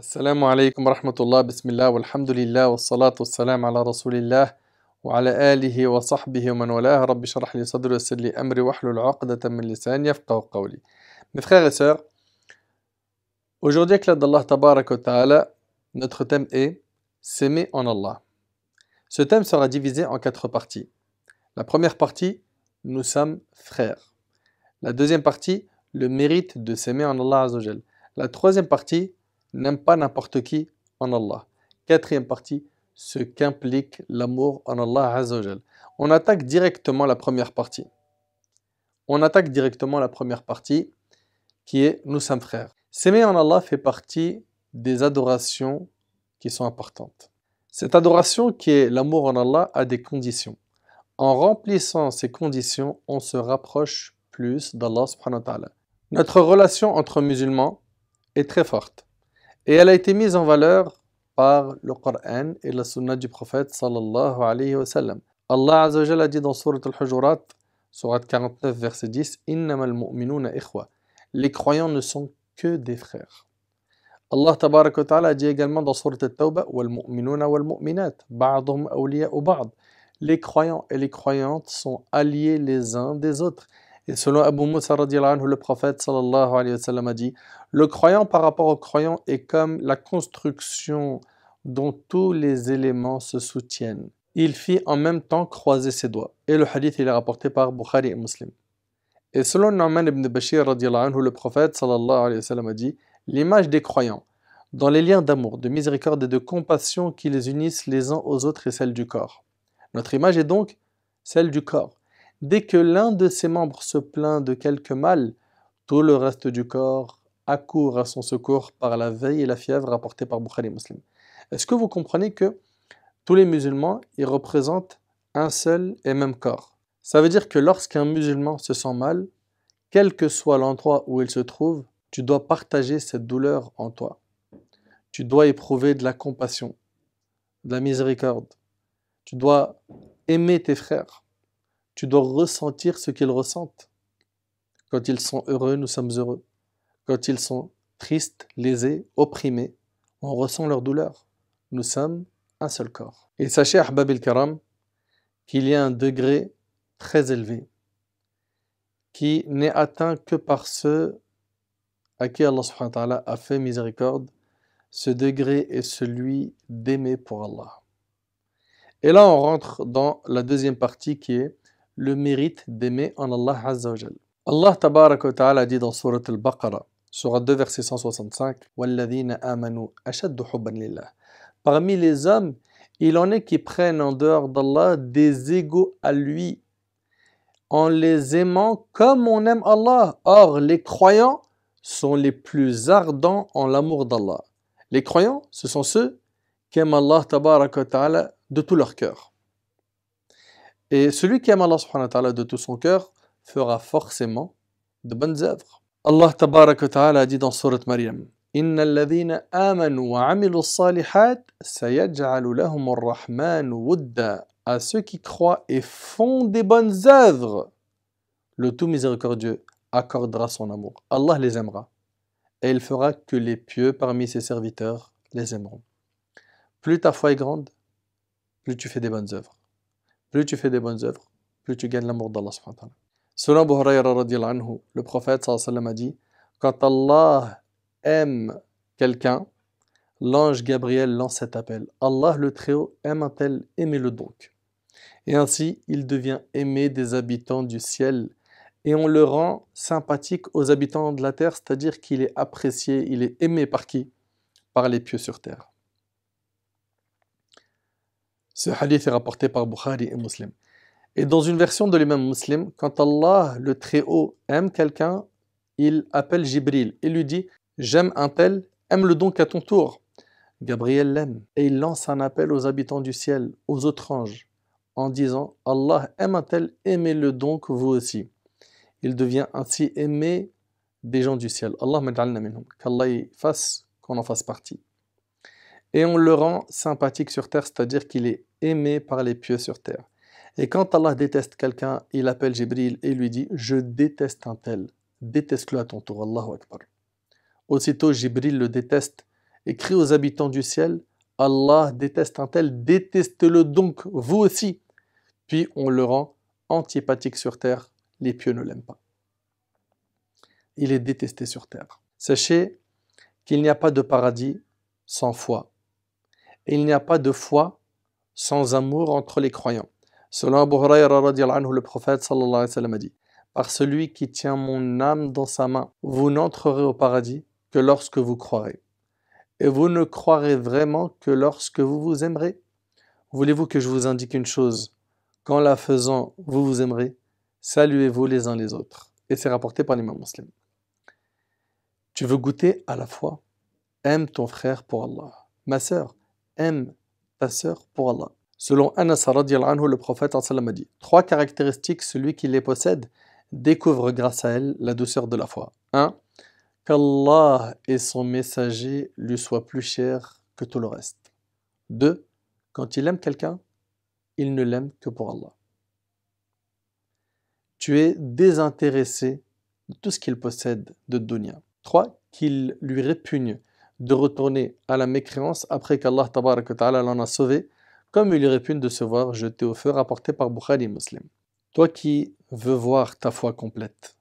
السلام عليكم ورحمة الله بسم الله والحمد لله والصلاة والسلام على رسول الله وعلى آله وصحبه ومن والاه رب اشرح لي صدري ويسر لي أمري واحلل عقدة من لساني يفقه قولي Mes frères et sœurs, aujourd'hui avec l'aide d'Allah Tabarak wa Ta'ala, notre thème est S'aimer en Allah. Ce thème sera divisé en quatre parties. La première partie, nous sommes frères. La deuxième partie, le mérite de s'aimer en Allah Azzawajal. La troisième partie, N'aime pas n'importe qui en Allah. Quatrième partie, ce qu'implique l'amour en Allah On attaque directement la première partie. On attaque directement la première partie qui est Nous sommes frères. S'aimer en Allah fait partie des adorations qui sont importantes. Cette adoration qui est l'amour en Allah a des conditions. En remplissant ces conditions, on se rapproche plus d'Allah Notre relation entre musulmans est très forte. Et elle a été mise en valeur par le Coran et la sunna du prophète sallallahu alayhi wa sallam. Allah wa a dit dans Surat Al-Hujurat, Surat 49, verset 10, Innamal mu'minuna ikhwa. Les croyants ne sont que des frères. Allah Tabaraka Ta'ala dit également dans Surat al-Tawba, tawbah wal mu'minuna wal mu'minat ba'dhum awliya'u ba'd. Les croyants et les croyantes sont alliés les uns des autres. Et selon Abu Musa anhu, le prophète a dit Le croyant par rapport au croyant est comme la construction dont tous les éléments se soutiennent. Il fit en même temps croiser ses doigts. Et le hadith il est rapporté par Bukhari et Muslim. Et selon Naman ibn Bashir anhu, le prophète a dit L'image des croyants, dans les liens d'amour, de miséricorde et de compassion qui les unissent les uns aux autres et celle du corps. Notre image est donc celle du corps Dès que l'un de ses membres se plaint de quelque mal, tout le reste du corps accourt à son secours par la veille et la fièvre apportée par Bukhari et Muslim. Est-ce que vous comprenez que tous les musulmans, ils représentent un seul et même corps Ça veut dire que lorsqu'un musulman se sent mal, quel que soit l'endroit où il se trouve, tu dois partager cette douleur en toi. Tu dois éprouver de la compassion, de la miséricorde. Tu dois aimer tes frères. Tu dois ressentir ce qu'ils ressentent. Quand ils sont heureux, nous sommes heureux. Quand ils sont tristes, lésés, opprimés, on ressent leur douleur. Nous sommes un seul corps. Et sachez, Ahbab al karam qu'il y a un degré très élevé qui n'est atteint que par ceux à qui Allah a fait miséricorde. Ce degré est celui d'aimer pour Allah. Et là, on rentre dans la deuxième partie qui est le mérite d'aimer en Allah Azza wa Allah tabarak wa ta'ala dit dans Surat al-Baqarah, Surat 2 verset 165, Parmi les hommes, il en est qui prennent en dehors d'Allah des égaux à lui, en les aimant comme on aime Allah. Or, les croyants sont les plus ardents en l'amour d'Allah. Les croyants, ce sont ceux aiment Allah ta'ala de tout leur cœur. Et celui qui aime Allah subhanahu de tout son cœur fera forcément de bonnes œuvres. Allah tabarak ta'ala dit dans Surat Maryam à ceux qui croient et font des bonnes œuvres le tout miséricordieux accordera son amour Allah les aimera et il fera que les pieux parmi ses serviteurs les aimeront plus ta foi est grande plus tu fais des bonnes œuvres plus tu fais des bonnes œuvres, plus tu gagnes l'amour d'Allah Selon Abu le prophète a dit Quand Allah aime quelqu'un, l'ange Gabriel lance cet appel. Allah le Très-Haut aime un tel, aimez-le donc. Et ainsi, il devient aimé des habitants du ciel et on le rend sympathique aux habitants de la terre, c'est-à-dire qu'il est apprécié, il est aimé par qui Par les pieux sur terre. Ce hadith est rapporté par Bukhari et Muslim. Et dans une version de l'imam Muslim, quand Allah, le Très-Haut, aime quelqu'un, il appelle Jibril et lui dit « J'aime un tel, aime-le donc à ton tour ». Gabriel l'aime et il lance un appel aux habitants du ciel, aux autres anges, en disant « Allah aime un tel, aimez-le donc vous aussi ». Il devient ainsi aimé des gens du ciel. Allah qu'Allah fasse, qu'on en fasse partie. Et on le rend sympathique sur terre, c'est-à-dire qu'il est aimé par les pieux sur terre. Et quand Allah déteste quelqu'un, il appelle Jibril et lui dit Je déteste un tel, déteste-le à ton tour, Allahu Akbar. Aussitôt Jibril le déteste et crie aux habitants du ciel Allah déteste un tel, déteste-le donc, vous aussi. Puis on le rend antipathique sur terre, les pieux ne l'aiment pas. Il est détesté sur terre. Sachez qu'il n'y a pas de paradis sans foi. Et il n'y a pas de foi sans amour entre les croyants. Selon Abu Huraira, le prophète sallallahu alayhi wa sallam a dit Par celui qui tient mon âme dans sa main, vous n'entrerez au paradis que lorsque vous croirez. Et vous ne croirez vraiment que lorsque vous vous aimerez. Voulez-vous que je vous indique une chose Qu'en la faisant, vous vous aimerez, saluez-vous les uns les autres. Et c'est rapporté par l'imam muslim. Tu veux goûter à la foi Aime ton frère pour Allah. Ma sœur, aime ta pour Allah. Selon Anas le prophète a dit Trois caractéristiques, celui qui les possède découvre grâce à elles la douceur de la foi. 1. Qu'Allah et son messager lui soient plus chers que tout le reste. 2. Quand il aime quelqu'un, il ne l'aime que pour Allah. Tu es désintéressé de tout ce qu'il possède de dunya. 3. Qu'il lui répugne de retourner à la mécréance après qu'Allah l'en a sauvé, comme il aurait pu de se voir jeté au feu rapporté par Bukhari Muslim. Toi qui veux voir ta foi complète,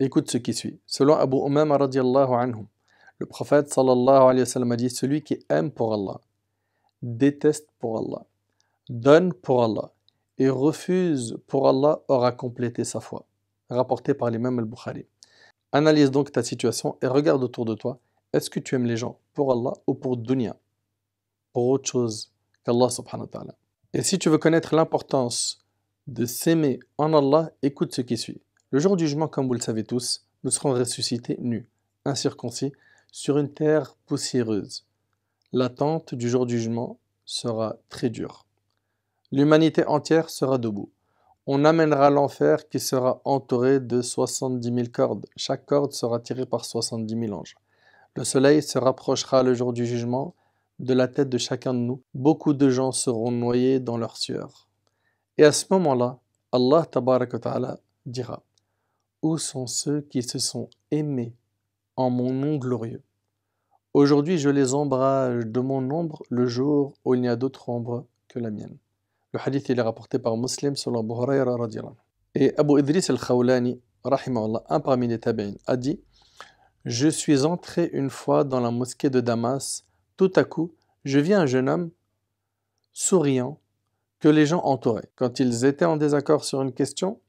écoute ce qui suit. Selon Abu Umama radiallahu anhu, le prophète sallallahu alayhi wa sallam a dit Celui qui aime pour Allah, déteste pour Allah, donne pour Allah et refuse pour Allah aura complété sa foi. Rapporté par l'imam al-Bukhari. Analyse donc ta situation et regarde autour de toi est-ce que tu aimes les gens pour Allah ou pour dunya Pour autre chose qu'Allah subhanahu wa ta'ala. Et si tu veux connaître l'importance de s'aimer en Allah, écoute ce qui suit. Le jour du jugement, comme vous le savez tous, nous serons ressuscités nus, incirconcis, sur une terre poussiéreuse. L'attente du jour du jugement sera très dure. L'humanité entière sera debout. On amènera l'enfer qui sera entouré de 70 000 cordes. Chaque corde sera tirée par 70 000 anges. Le soleil se rapprochera le jour du jugement de la tête de chacun de nous. Beaucoup de gens seront noyés dans leur sueur. Et à ce moment-là, Allah ta'ala dira Où sont ceux qui se sont aimés en mon nom glorieux Aujourd'hui, je les ombrage de mon ombre le jour où il n'y a d'autre ombre que la mienne. Le hadith est rapporté par un Muslim selon Abu Et Abu Idris al-Khawlani, un parmi les tabi'in, a dit je suis entré une fois dans la mosquée de Damas. Tout à coup, je vis un jeune homme souriant que les gens entouraient. Quand ils étaient en désaccord sur une question,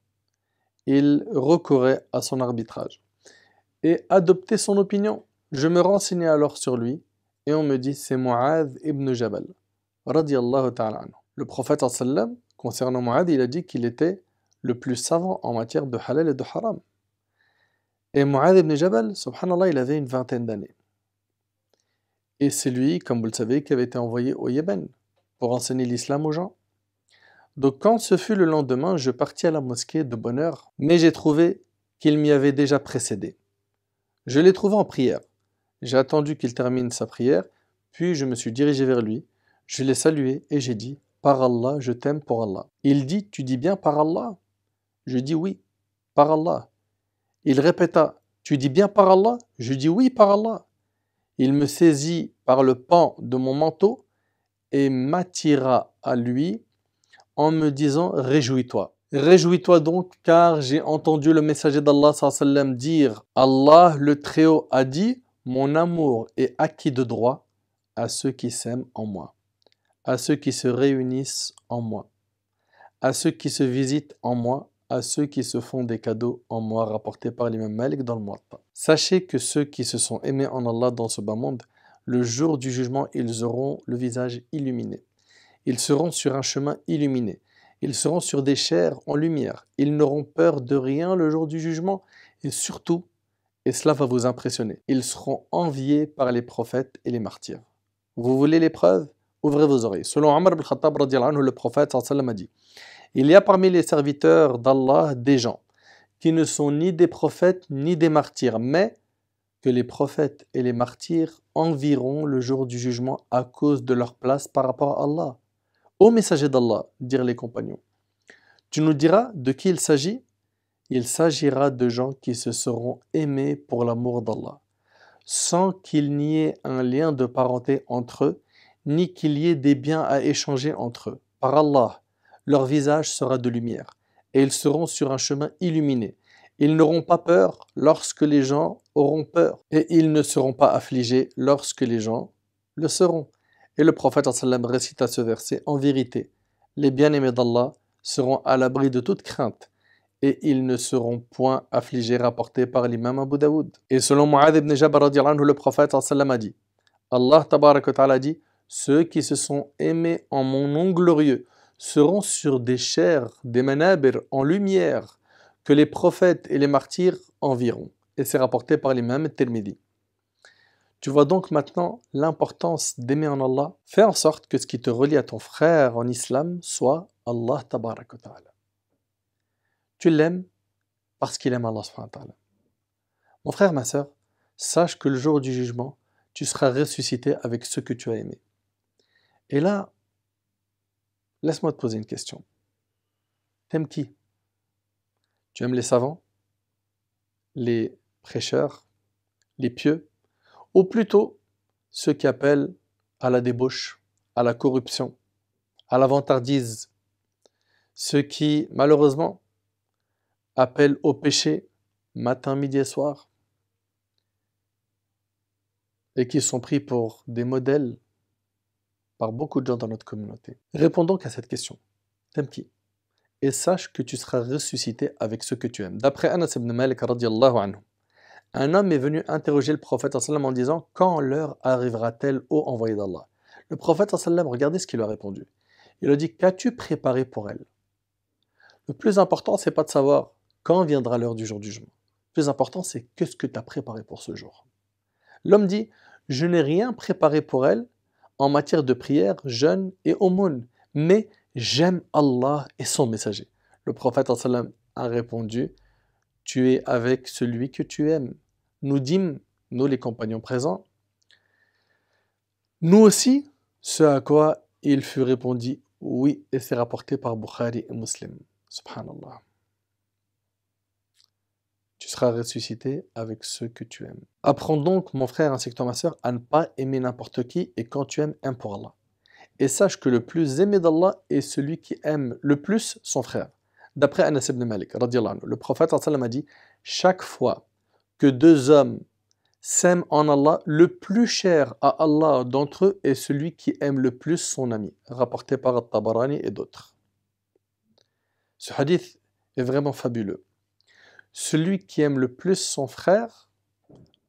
ils recouraient à son arbitrage et adoptaient son opinion. Je me renseignais alors sur lui et on me dit c'est Muad ibn Jabal. Le prophète concernant Muad il a dit qu'il était le plus savant en matière de halal et de haram. Et Mu'adh ibn Jabal, subhanallah, il avait une vingtaine d'années. Et c'est lui, comme vous le savez, qui avait été envoyé au Yémen pour enseigner l'islam aux gens. Donc quand ce fut le lendemain, je partis à la mosquée de bonne heure, mais j'ai trouvé qu'il m'y avait déjà précédé. Je l'ai trouvé en prière. J'ai attendu qu'il termine sa prière, puis je me suis dirigé vers lui. Je l'ai salué et j'ai dit Par Allah, je t'aime pour Allah. Il dit Tu dis bien par Allah Je dis oui, par Allah. Il répéta Tu dis bien par Allah Je dis oui par Allah. Il me saisit par le pan de mon manteau et m'attira à lui en me disant Réjouis-toi. Réjouis-toi donc, car j'ai entendu le messager d'Allah dire Allah le Très-Haut a dit Mon amour est acquis de droit à ceux qui s'aiment en moi, à ceux qui se réunissent en moi, à ceux qui se visitent en moi à ceux qui se font des cadeaux en moi rapportés par l'imam Malik dans le Muwatta. Sachez que ceux qui se sont aimés en Allah dans ce bas monde, le jour du jugement, ils auront le visage illuminé. Ils seront sur un chemin illuminé. Ils seront sur des chairs en lumière. Ils n'auront peur de rien le jour du jugement. Et surtout, et cela va vous impressionner, ils seront enviés par les prophètes et les martyrs. Vous voulez l'épreuve Ouvrez vos oreilles. Selon Amr ibn Khattab, le prophète a dit il y a parmi les serviteurs d'Allah des gens qui ne sont ni des prophètes ni des martyrs, mais que les prophètes et les martyrs environ le jour du jugement à cause de leur place par rapport à Allah. Ô messager d'Allah, dirent les compagnons, tu nous diras de qui il s'agit Il s'agira de gens qui se seront aimés pour l'amour d'Allah, sans qu'il n'y ait un lien de parenté entre eux, ni qu'il y ait des biens à échanger entre eux. Par Allah, leur visage sera de lumière, et ils seront sur un chemin illuminé. Ils n'auront pas peur lorsque les gens auront peur, et ils ne seront pas affligés lorsque les gens le seront. Et le prophète sallam récita ce verset en vérité. Les bien-aimés d'Allah seront à l'abri de toute crainte, et ils ne seront point affligés, rapporté par l'imam Abu Daoud. Et selon Mu'adh ibn Jabal, le prophète sallam a dit, Allah ta'ala dit, ceux qui se sont aimés en mon nom glorieux seront sur des chairs, des manabir en lumière que les prophètes et les martyrs environ. Et c'est rapporté par l'imam Tirmidhi. Tu vois donc maintenant l'importance d'aimer en Allah. Fais en sorte que ce qui te relie à ton frère en islam soit Allah tabaraka ta'ala. Tu l'aimes parce qu'il aime Allah subhanahu Mon frère, ma soeur, sache que le jour du jugement, tu seras ressuscité avec ce que tu as aimé. Et là, Laisse-moi te poser une question. T'aimes qui Tu aimes les savants Les prêcheurs Les pieux Ou plutôt ceux qui appellent à la débauche, à la corruption, à l'avantardise Ceux qui, malheureusement, appellent au péché matin, midi et soir et qui sont pris pour des modèles par beaucoup de gens dans notre communauté. Réponds donc à cette question. T'aimes qui Et sache que tu seras ressuscité avec ceux que tu aimes. D'après Anas ibn Malik radiallahu anhu, un homme est venu interroger le prophète en disant Quand l'heure arrivera-t-elle, ô envoyé d'Allah Le prophète, regardez ce qu'il lui a répondu. Il a dit Qu'as-tu préparé pour elle Le plus important, c'est pas de savoir quand viendra l'heure du jour du jugement. Le plus important, c'est qu'est-ce que tu as préparé pour ce jour. L'homme dit Je n'ai rien préparé pour elle, en matière de prière, jeûne et aumône, mais j'aime Allah et son messager. Le prophète a répondu Tu es avec celui que tu aimes. Nous dîmes, nous les compagnons présents, nous aussi, ce à quoi il fut répondu Oui, et c'est rapporté par Bukhari et Muslim. Subhanallah tu seras ressuscité avec ceux que tu aimes. Apprends donc, mon frère ainsi que toi, ma soeur, à ne pas aimer n'importe qui et quand tu aimes, aime pour Allah. Et sache que le plus aimé d'Allah est celui qui aime le plus son frère. D'après Anas ibn Malik, le prophète a dit Chaque fois que deux hommes s'aiment en Allah, le plus cher à Allah d'entre eux est celui qui aime le plus son ami, rapporté par At-Tabarani et d'autres. Ce hadith est vraiment fabuleux. Celui qui aime le plus son frère,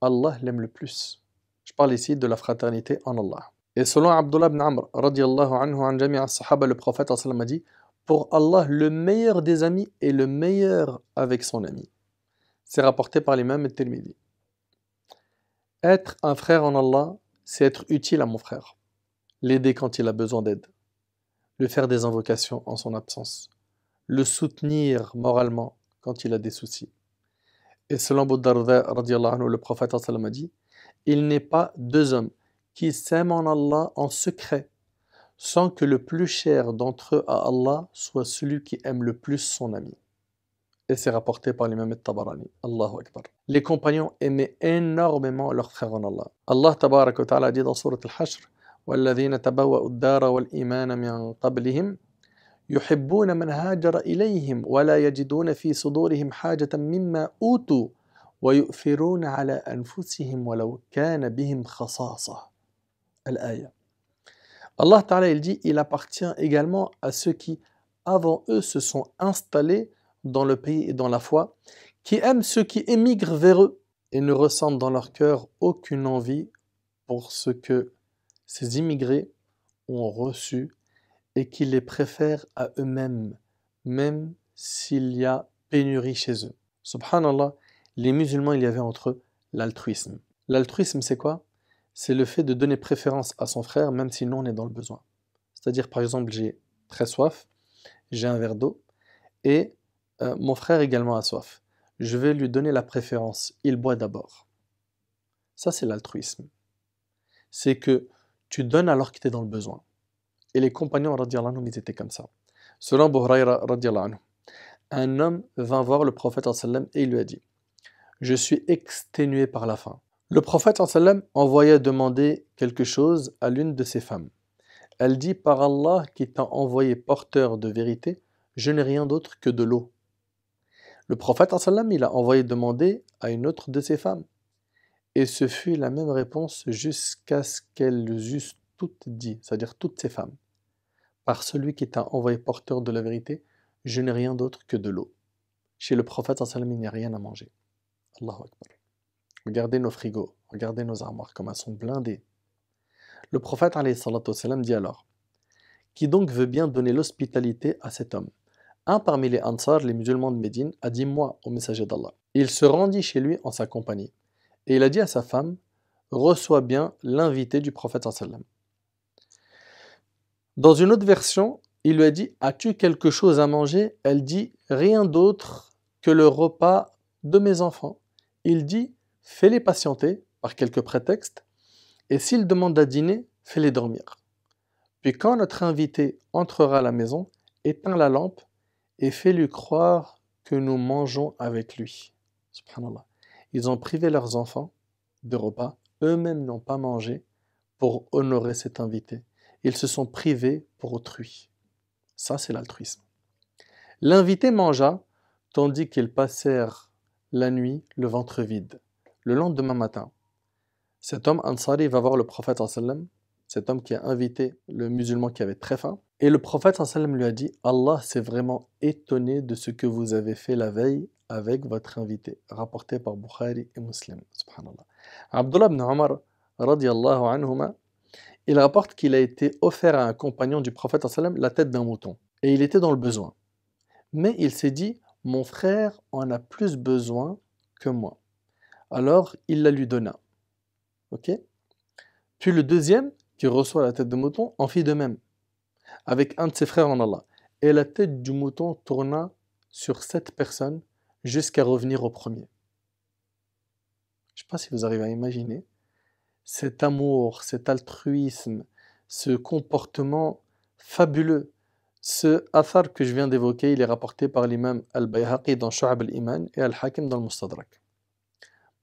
Allah l'aime le plus. Je parle ici de la fraternité en Allah. Et selon Abdullah ibn Amr, radiallahu anhu an sahaba, le prophète a dit Pour Allah, le meilleur des amis est le meilleur avec son ami. C'est rapporté par l'imam Tirmidhi. Être un frère en Allah, c'est être utile à mon frère, l'aider quand il a besoin d'aide, Le faire des invocations en son absence, le soutenir moralement quand il a des soucis, et selon Anhu, le prophète a dit Il n'est pas deux hommes qui s'aiment en Allah en secret, sans que le plus cher d'entre eux à Allah soit celui qui aime le plus son ami. Et c'est rapporté par l'imam Tabarani. Allahu Akbar. Les compagnons aimaient énormément leur frère en Allah. Allah Tabarak wa Ta'ala dit dans surah Al-Hashr وَالَّذِينَ تَبَوَّأُوا الدَّارَ وَالْإِيمَانَ مِنْ قَبْلِهِمْ يحبون من هاجر ولا يجدون في صدورهم مما ويؤثرون على ولو كان بهم Allah Ta'ala il dit il appartient également à ceux qui avant eux se sont installés dans le pays et dans la foi qui aiment ceux qui émigrent vers eux et ne ressentent dans leur cœur aucune envie pour ce que ces immigrés ont reçu et qu'ils les préfèrent à eux-mêmes, même s'il y a pénurie chez eux. Subhanallah, les musulmans, il y avait entre eux l'altruisme. L'altruisme, c'est quoi C'est le fait de donner préférence à son frère, même si nous, on est dans le besoin. C'est-à-dire, par exemple, j'ai très soif, j'ai un verre d'eau, et euh, mon frère également a soif. Je vais lui donner la préférence, il boit d'abord. Ça, c'est l'altruisme. C'est que tu donnes alors que tu es dans le besoin. Et les compagnons, radiallahu ils étaient comme ça. Selon Bouhraïra, radiallahu un homme vint voir le prophète et il lui a dit Je suis exténué par la faim. Le prophète sallam envoya demander quelque chose à l'une de ses femmes. Elle dit Par Allah qui t'a envoyé porteur de vérité, je n'ai rien d'autre que de l'eau. Le prophète sallam il a envoyé demander à une autre de ses femmes. Et ce fut la même réponse jusqu'à ce qu'elles eussent toutes dit, c'est-à-dire toutes ses femmes par celui qui t'a envoyé porteur de la vérité, je n'ai rien d'autre que de l'eau. Chez le prophète, il n'y a rien à manger. Allahu Akbar. Regardez nos frigos, regardez nos armoires, comme elles sont blindées. Le prophète dit alors Qui donc veut bien donner l'hospitalité à cet homme Un parmi les Ansar, les musulmans de Médine, a dit Moi, au messager d'Allah. Il se rendit chez lui en sa compagnie. Et il a dit à sa femme Reçois bien l'invité du prophète sallam. Dans une autre version, il lui a dit As-tu quelque chose à manger Elle dit Rien d'autre que le repas de mes enfants. Il dit Fais-les patienter par quelques prétextes, et s'ils demandent à dîner, fais-les dormir. Puis quand notre invité entrera à la maison, éteins la lampe et fais-lui croire que nous mangeons avec lui. Subhanallah. Ils ont privé leurs enfants de repas, eux-mêmes n'ont pas mangé pour honorer cet invité. Ils se sont privés pour autrui. Ça, c'est l'altruisme. L'invité mangea, tandis qu'ils passèrent la nuit le ventre vide. Le lendemain matin, cet homme, Ansari, va voir le prophète sallam, cet homme qui a invité le musulman qui avait très faim. Et le prophète sallam lui a dit, Allah s'est vraiment étonné de ce que vous avez fait la veille avec votre invité, rapporté par Bukhari et Muslim. Subhanallah. Abdullah ibn Omar, radiallahu anhuma, il rapporte qu'il a été offert à un compagnon du prophète la tête d'un mouton. Et il était dans le besoin. Mais il s'est dit, mon frère en a plus besoin que moi. Alors il la lui donna. Ok Puis le deuxième, qui reçoit la tête de mouton, en fit de même, avec un de ses frères en Allah. Et la tête du mouton tourna sur cette personne jusqu'à revenir au premier. Je ne sais pas si vous arrivez à imaginer cet amour, cet altruisme, ce comportement fabuleux. Ce affaire que je viens d'évoquer, il est rapporté par l'imam al-Bayhaqi dans Shu'ab al-Iman et al-Hakim dans le Mustadrak.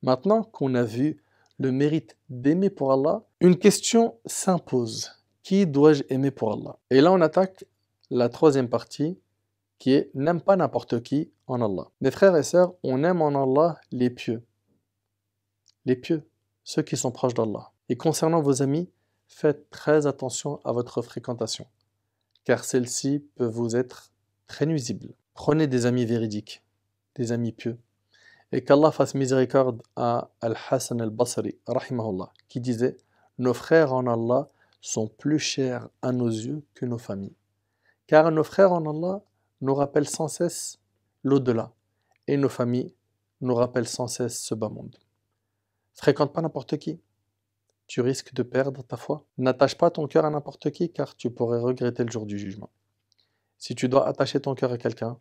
Maintenant qu'on a vu le mérite d'aimer pour Allah, une question s'impose. Qui dois-je aimer pour Allah Et là, on attaque la troisième partie qui est n'aime pas n'importe qui en Allah. Mes frères et sœurs, on aime en Allah les pieux. Les pieux ceux qui sont proches d'Allah. Et concernant vos amis, faites très attention à votre fréquentation, car celle-ci peut vous être très nuisible. Prenez des amis véridiques, des amis pieux, et qu'Allah fasse miséricorde à Al-Hassan al-Basri, qui disait Nos frères en Allah sont plus chers à nos yeux que nos familles. Car nos frères en Allah nous rappellent sans cesse l'au-delà, et nos familles nous rappellent sans cesse ce bas monde. Fréquente pas n'importe qui. Tu risques de perdre ta foi. N'attache pas ton cœur à n'importe qui car tu pourrais regretter le jour du jugement. Si tu dois attacher ton cœur à quelqu'un,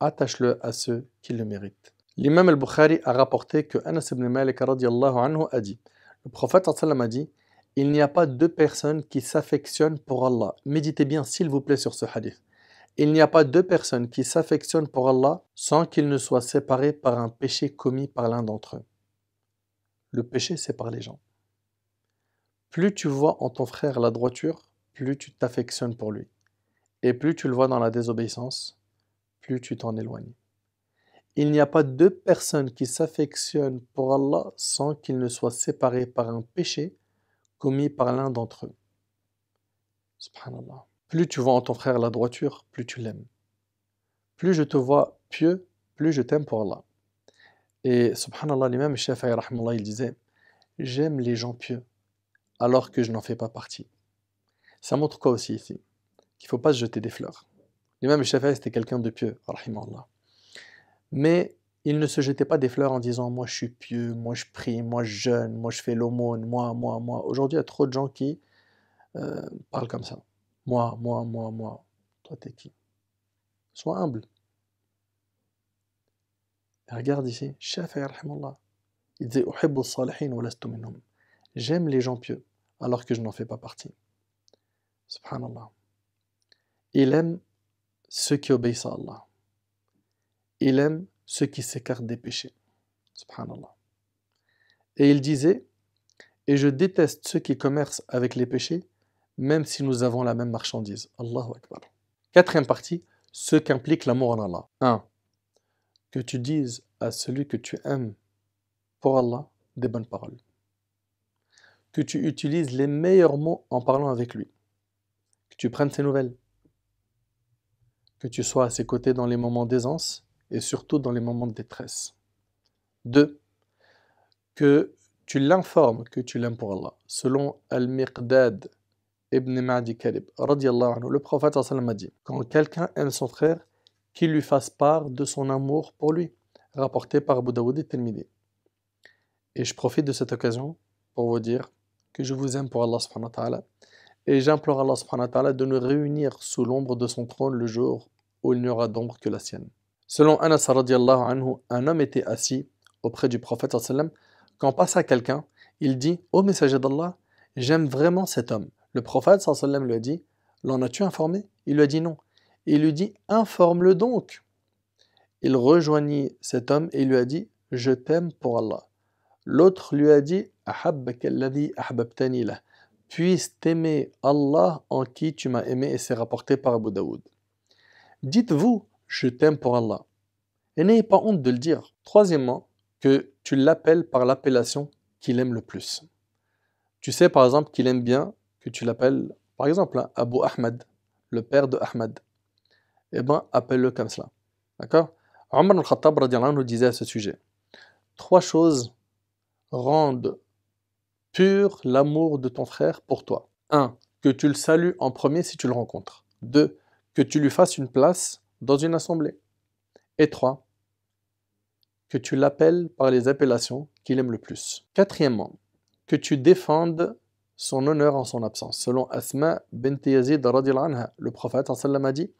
attache-le à ceux qui le méritent. L'imam al-Bukhari a rapporté que Anas ibn Malik anhu a dit Le prophète a dit Il n'y a pas deux personnes qui s'affectionnent pour Allah. Méditez bien, s'il vous plaît, sur ce hadith. Il n'y a pas deux personnes qui s'affectionnent pour Allah sans qu'ils ne soient séparés par un péché commis par l'un d'entre eux. Le péché sépare les gens. Plus tu vois en ton frère la droiture, plus tu t'affectionnes pour lui. Et plus tu le vois dans la désobéissance, plus tu t'en éloignes. Il n'y a pas deux personnes qui s'affectionnent pour Allah sans qu'ils ne soient séparés par un péché commis par l'un d'entre eux. Plus tu vois en ton frère la droiture, plus tu l'aimes. Plus je te vois pieux, plus je t'aime pour Allah. Et subhanallah, l'imam Shafi'i, il disait J'aime les gens pieux, alors que je n'en fais pas partie. Ça montre quoi aussi ici Qu'il ne faut pas se jeter des fleurs. L'imam Shafi'i, c'était quelqu'un de pieux, Mais il ne se jetait pas des fleurs en disant Moi, je suis pieux, moi, je prie, moi, je jeûne, moi, je fais l'aumône, moi, moi, moi. Aujourd'hui, il y a trop de gens qui euh, parlent comme ça. Moi, moi, moi, moi. Toi, t'es qui Sois humble. Regarde ici, il dit J'aime les gens pieux, alors que je n'en fais pas partie. Subhanallah. Il aime ceux qui obéissent à Allah. Il aime ceux qui s'écartent des péchés. Subhanallah. Et il disait Et je déteste ceux qui commercent avec les péchés, même si nous avons la même marchandise. Allahu Akbar. Quatrième partie ce qu'implique l'amour en Allah. 1 que tu dises à celui que tu aimes pour Allah des bonnes paroles. Que tu utilises les meilleurs mots en parlant avec lui. Que tu prennes ses nouvelles. Que tu sois à ses côtés dans les moments d'aisance et surtout dans les moments de détresse. 2. Que tu l'informes que tu l'aimes pour Allah. Selon Al-Miqdad ibn Ma'di Kalib, le prophète a dit Quand quelqu'un aime son frère, qu'il lui fasse part de son amour pour lui, rapporté par Abu Daoud et Et je profite de cette occasion pour vous dire que je vous aime pour Allah subhanahu et j'implore Allah subhanahu de nous réunir sous l'ombre de son trône le jour où il n'y aura d'ombre que la sienne. Selon Anas radiallahu anhu, un homme était assis auprès du prophète sallam quand passa quelqu'un, il dit "Ô messager d'Allah, j'aime vraiment cet homme." Le prophète sallam lui a dit "L'en as-tu informé Il lui a dit "Non." Il lui dit Informe-le donc. Il rejoignit cet homme et lui a dit Je t'aime pour Allah. L'autre lui a dit Puisse t'aimer Allah en qui tu m'as aimé et c'est rapporté par Abu Daoud. Dites-vous Je t'aime pour Allah. Et n'ayez pas honte de le dire. Troisièmement, que tu l'appelles par l'appellation qu'il aime le plus. Tu sais par exemple qu'il aime bien que tu l'appelles, par exemple, hein, Abu Ahmad, le père de Ahmad eh ben, appelle-le comme cela. D'accord Omar al-Khattab nous disait à ce sujet Trois choses rendent pur l'amour de ton frère pour toi. Un, Que tu le salues en premier si tu le rencontres. Deux, Que tu lui fasses une place dans une assemblée. Et trois, Que tu l'appelles par les appellations qu'il aime le plus. Quatrièmement, que tu défendes son honneur en son absence. Selon Asma bint Yazid le prophète sallam a dit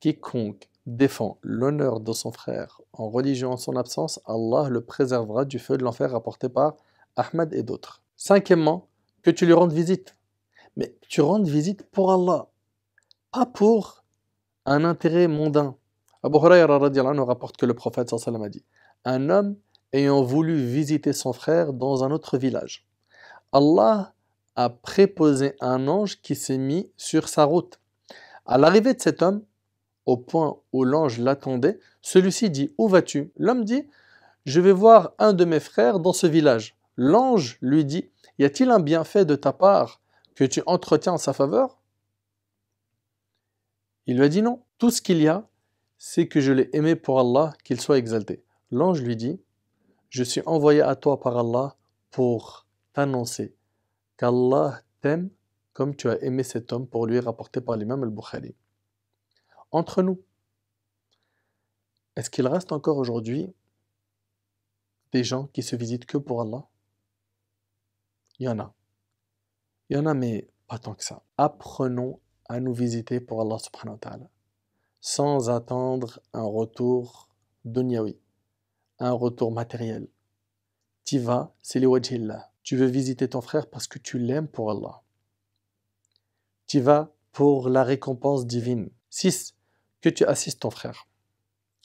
Quiconque défend l'honneur de son frère en religion en son absence, Allah le préservera du feu de l'enfer rapporté par Ahmed et d'autres. Cinquièmement, que tu lui rendes visite. Mais tu rendes visite pour Allah, pas pour un intérêt mondain. Abu Huraira nous rapporte que le prophète sallam a dit Un homme ayant voulu visiter son frère dans un autre village. Allah a préposé un ange qui s'est mis sur sa route. À l'arrivée de cet homme, au point où l'ange l'attendait, celui-ci dit Où vas-tu L'homme dit Je vais voir un de mes frères dans ce village. L'ange lui dit Y a-t-il un bienfait de ta part que tu entretiens en sa faveur Il lui a dit Non, tout ce qu'il y a, c'est que je l'ai aimé pour Allah, qu'il soit exalté. L'ange lui dit Je suis envoyé à toi par Allah pour t'annoncer qu'Allah t'aime comme tu as aimé cet homme pour lui rapporter par l'imam al-Bukhari entre nous. Est-ce qu'il reste encore aujourd'hui des gens qui se visitent que pour Allah Il y en a. Il y en a, mais pas tant que ça. Apprenons à nous visiter pour Allah subhanahu sans attendre un retour dunyawi, un retour matériel. Tu vas, c'est le wajhillah. Tu veux visiter ton frère parce que tu l'aimes pour Allah. Tu vas pour la récompense divine. 6 que tu assistes ton frère.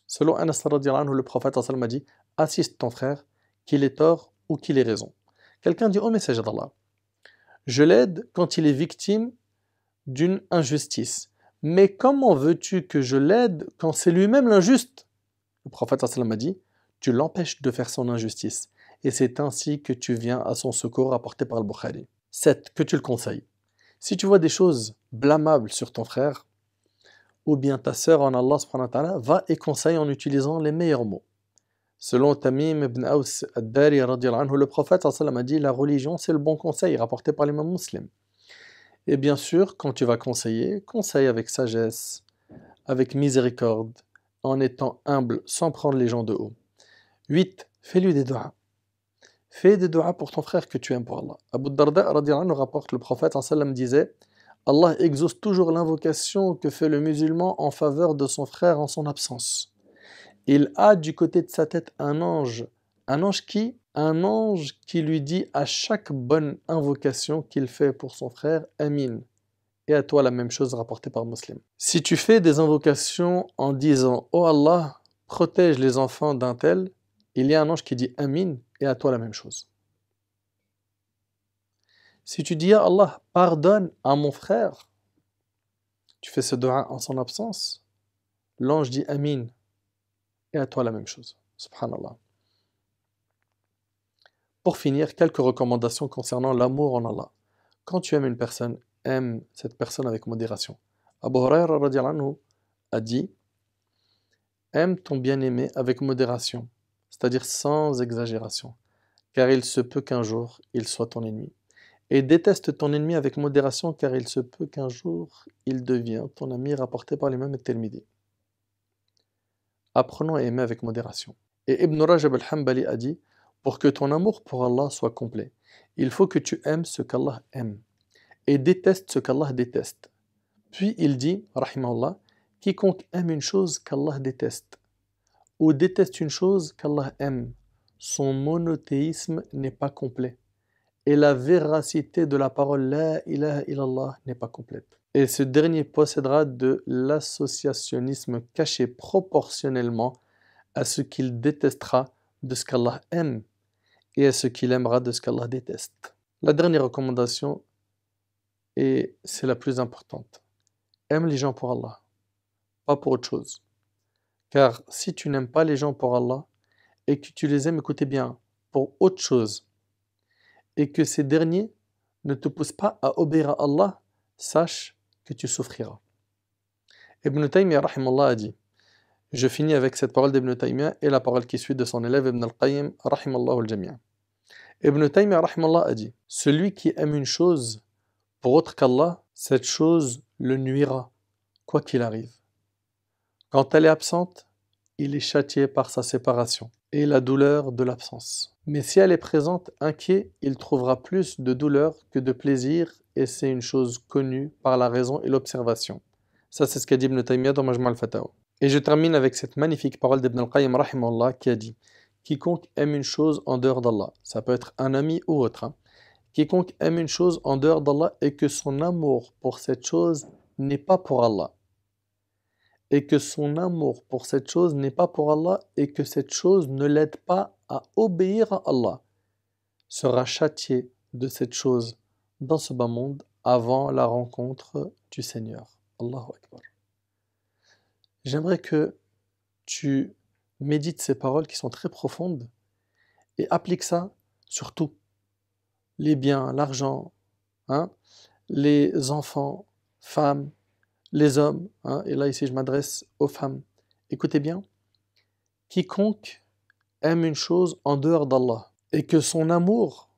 Selon Anas anhu, le prophète a dit Assiste ton frère, qu'il ait tort ou qu'il ait raison. Quelqu'un dit au oh message messager d'Allah Je l'aide quand il est victime d'une injustice. Mais comment veux-tu que je l'aide quand c'est lui-même l'injuste Le prophète a dit Tu l'empêches de faire son injustice. Et c'est ainsi que tu viens à son secours apporté par le Bukhari. 7. Que tu le conseilles. Si tu vois des choses blâmables sur ton frère, ou bien ta sœur en Allah va et conseille en utilisant les meilleurs mots. Selon Tamim ibn Aws ad-Dari le prophète a dit « La religion, c'est le bon conseil rapporté par les mêmes musulmans. Et bien sûr, quand tu vas conseiller, conseille avec sagesse, avec miséricorde, en étant humble, sans prendre les gens de haut. 8. Fais-lui des doigts. Fais des doigts pour ton frère que tu aimes pour Allah. Abu Darda, anhu, rapporte le prophète sallam disait « Allah exauce toujours l'invocation que fait le musulman en faveur de son frère en son absence. Il a du côté de sa tête un ange. Un ange qui Un ange qui lui dit à chaque bonne invocation qu'il fait pour son frère Amin. Et à toi la même chose rapportée par musulman. Si tu fais des invocations en disant Oh Allah, protège les enfants d'un tel, il y a un ange qui dit Amin et à toi la même chose. Si tu dis, Allah, pardonne à mon frère, tu fais ce dua en son absence, l'ange dit Amin, et à toi la même chose. Subhanallah. Pour finir, quelques recommandations concernant l'amour en Allah. Quand tu aimes une personne, aime cette personne avec modération. Abu Huraira a dit Aime ton bien-aimé avec modération, c'est-à-dire sans exagération, car il se peut qu'un jour il soit ton ennemi. Et déteste ton ennemi avec modération, car il se peut qu'un jour il devienne ton ami rapporté par l'imam tel midi. Apprenons à aimer avec modération. Et Ibn Rajab al-Hambali a dit Pour que ton amour pour Allah soit complet, il faut que tu aimes ce qu'Allah aime et déteste ce qu'Allah déteste. Puis il dit, Allah, quiconque aime une chose qu'Allah déteste ou déteste une chose qu'Allah aime, son monothéisme n'est pas complet et la véracité de la parole La ilaha illallah n'est pas complète. Et ce dernier possédera de l'associationnisme caché proportionnellement à ce qu'il détestera de ce qu'Allah aime et à ce qu'il aimera de ce qu'Allah déteste. La dernière recommandation, et c'est la plus importante, aime les gens pour Allah, pas pour autre chose. Car si tu n'aimes pas les gens pour Allah et que tu les aimes, écoutez bien, pour autre chose, et que ces derniers ne te poussent pas à obéir à Allah, sache que tu souffriras. Ibn Taymiyyah a dit Je finis avec cette parole d'Ibn Taymiyyah et la parole qui suit de son élève Ibn al-Qayyim al Ibn Taymiyyah a dit Celui qui aime une chose pour autre qu'Allah, cette chose le nuira, quoi qu'il arrive. Quand elle est absente, il est châtié par sa séparation et la douleur de l'absence. Mais si elle est présente, inquiet, il trouvera plus de douleur que de plaisir, et c'est une chose connue par la raison et l'observation. Ça, c'est ce qu'a dit Ibn Taymiyyah dans Majma al Et je termine avec cette magnifique parole d'Ibn al-Qayyim qui a dit Quiconque aime une chose en dehors d'Allah, ça peut être un ami ou autre, hein. quiconque aime une chose en dehors d'Allah et que son amour pour cette chose n'est pas pour Allah, et que son amour pour cette chose n'est pas pour Allah et que cette chose ne l'aide pas à obéir à Allah, sera châtié de cette chose dans ce bas monde avant la rencontre du Seigneur. Allahu Akbar. J'aimerais que tu médites ces paroles qui sont très profondes et applique ça sur tout. Les biens, l'argent, hein, les enfants, femmes, les hommes. Hein, et là, ici, je m'adresse aux femmes. Écoutez bien. Quiconque aime une chose en dehors d'Allah et que son amour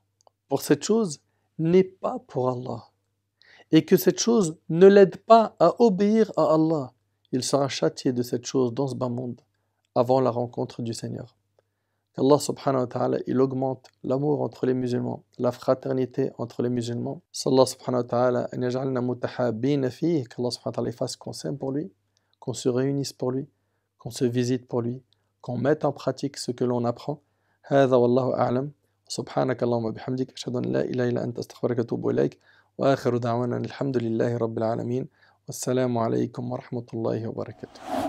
pour cette chose n'est pas pour Allah et que cette chose ne l'aide pas à obéir à Allah, il sera châtié de cette chose dans ce bas monde avant la rencontre du Seigneur. Allah subhanahu wa ta'ala, il augmente l'amour entre les musulmans, la fraternité entre les musulmans. Allah subhanahu wa ta'ala, qu'Allah subhanahu wa ta'ala fasse qu'on s'aime pour lui, qu'on se réunisse pour lui, qu'on se visite pour lui, qu'on mette en pratique ce que l'on apprend. هذا والله أعلم سبحانك اللهم وبحمدك أشهد أن لا إله إلا أنت أستغفرك وأتوب إليك وآخر دعوانا الحمد لله رب العالمين والسلام عليكم ورحمة الله وبركاته